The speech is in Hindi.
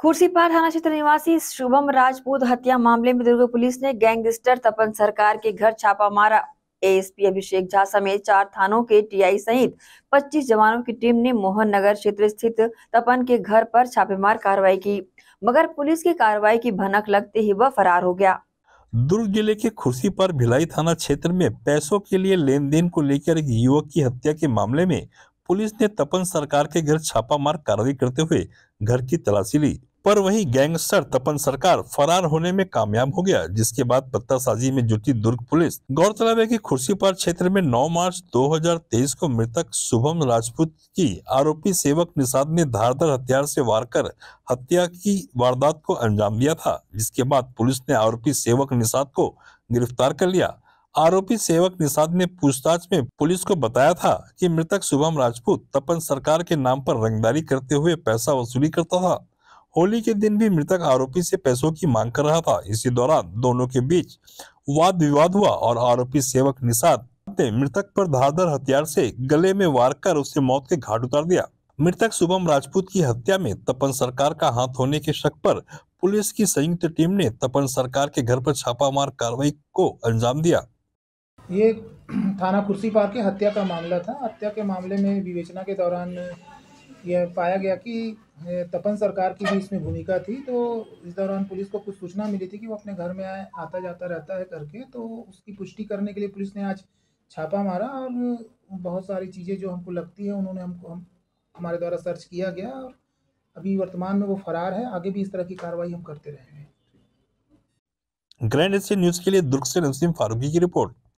खुर्सीपार थाना क्षेत्र निवासी शुभम राजपूत हत्या मामले में दुर्ग पुलिस ने गैंगस्टर तपन सरकार के घर छापा मारा एएसपी अभिषेक झा समेत चार थानों के टीआई सहित 25 जवानों की टीम ने मोहन नगर क्षेत्र स्थित तपन के घर पर छापेमार कार्रवाई की मगर पुलिस की कार्रवाई की भनक लगते ही वह फरार हो गया दुर्ग जिले के खुर्सी पर भिलाई थाना क्षेत्र में पैसों के लिए लेन देन को लेकर एक युवक की हत्या के मामले में पुलिस ने तपन सरकार के घर छापा मार कार्रवाई करते हुए घर की तलाशी ली पर वही गैंगस्टर तपन सरकार फरार होने में कामयाब हो गया जिसके बाद पत्तासाजी में जुटी दुर्ग पुलिस गौरतलब है की खुर्सीपार क्षेत्र में 9 मार्च 2023 को मृतक शुभम राजपूत की आरोपी सेवक निषाद ने धारदार हथियार से वार कर हत्या की वारदात को अंजाम दिया था जिसके बाद पुलिस ने आरोपी सेवक निषाद को गिरफ्तार कर लिया आरोपी सेवक निषाद ने पूछताछ में पुलिस को बताया था कि मृतक शुभम राजपूत तपन सरकार के नाम पर रंगदारी करते हुए पैसा वसूली करता था होली के दिन भी मृतक आरोपी से पैसों की मांग कर रहा था इसी दौरान दोनों के बीच वाद विवाद हुआ और आरोपी सेवक निषाद ने मृतक पर धारदार हथियार से गले में वार कर उसे मौत के घाट उतार दिया मृतक शुभम राजपूत की हत्या में तपन सरकार का हाथ होने के शक पर पुलिस की संयुक्त टीम ने तपन सरकार के घर पर छापामार कार्रवाई को अंजाम दिया ये थाना कुर्सी पार के हत्या का मामला था हत्या के मामले में विवेचना के दौरान यह पाया गया कि तपन सरकार की भी इसमें भूमिका थी तो इस दौरान पुलिस को कुछ सूचना मिली थी कि वो अपने घर में आए आता जाता रहता है करके तो उसकी पुष्टि करने के लिए पुलिस ने आज छापा मारा और बहुत सारी चीज़ें जो हमको लगती है उन्होंने हमको हम हमारे द्वारा सर्च किया गया और अभी वर्तमान में वो फरार है आगे भी इस तरह की कार्रवाई हम करते रहेंगे ग्रैंड एशियन न्यूज़ के लिए दुर्ग से नसीम फारूकी की रिपोर्ट